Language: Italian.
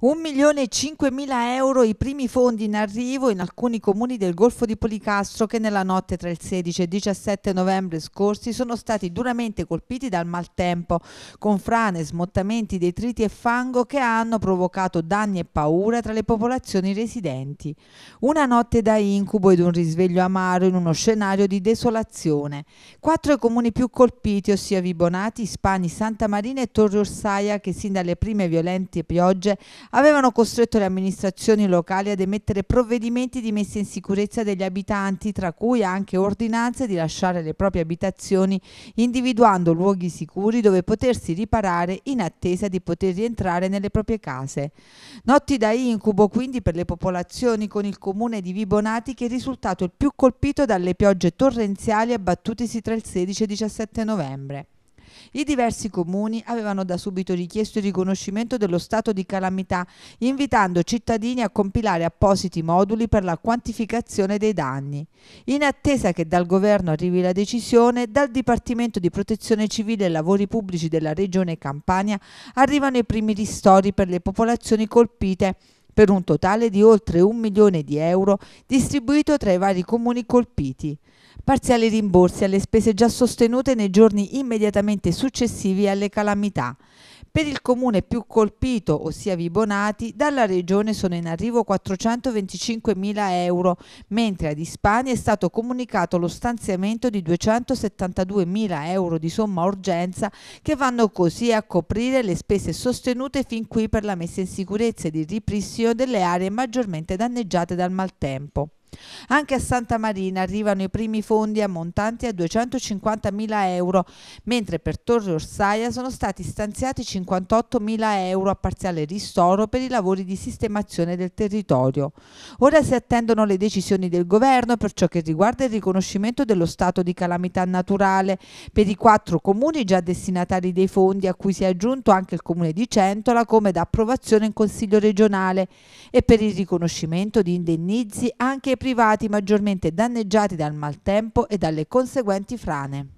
1 milione e 5 euro i primi fondi in arrivo in alcuni comuni del Golfo di Policastro che nella notte tra il 16 e il 17 novembre scorsi sono stati duramente colpiti dal maltempo, con frane, smottamenti, detriti e fango che hanno provocato danni e paura tra le popolazioni residenti. Una notte da incubo ed un risveglio amaro in uno scenario di desolazione. Quattro comuni più colpiti, ossia Vibonati, Spani, Santa Marina e Torre Orsaia, che sin dalle prime violente piogge avevano costretto le amministrazioni locali ad emettere provvedimenti di messa in sicurezza degli abitanti, tra cui anche ordinanze di lasciare le proprie abitazioni, individuando luoghi sicuri dove potersi riparare in attesa di poter rientrare nelle proprie case. Notti da incubo quindi per le popolazioni con il comune di Vibonati che è risultato il più colpito dalle piogge torrenziali abbattutesi tra il 16 e il 17 novembre. I diversi comuni avevano da subito richiesto il riconoscimento dello stato di calamità, invitando cittadini a compilare appositi moduli per la quantificazione dei danni. In attesa che dal governo arrivi la decisione, dal Dipartimento di Protezione Civile e Lavori Pubblici della Regione Campania arrivano i primi ristori per le popolazioni colpite per un totale di oltre un milione di euro distribuito tra i vari comuni colpiti parziali rimborsi alle spese già sostenute nei giorni immediatamente successivi alle calamità. Per il comune più colpito, ossia Vibonati, dalla regione sono in arrivo 425.000 euro, mentre ad Ispani è stato comunicato lo stanziamento di 272.000 euro di somma urgenza che vanno così a coprire le spese sostenute fin qui per la messa in sicurezza e il ripristino delle aree maggiormente danneggiate dal maltempo. Anche a Santa Marina arrivano i primi fondi ammontanti a 250.000 euro, mentre per Torre Orsaia sono stati stanziati 58.000 euro a parziale ristoro per i lavori di sistemazione del territorio. Ora si attendono le decisioni del governo per ciò che riguarda il riconoscimento dello stato di calamità naturale per i quattro comuni già destinatari dei fondi, a cui si è aggiunto anche il comune di Centola come da approvazione in Consiglio regionale e per il riconoscimento di indennizi anche ai privati maggiormente danneggiati dal maltempo e dalle conseguenti frane.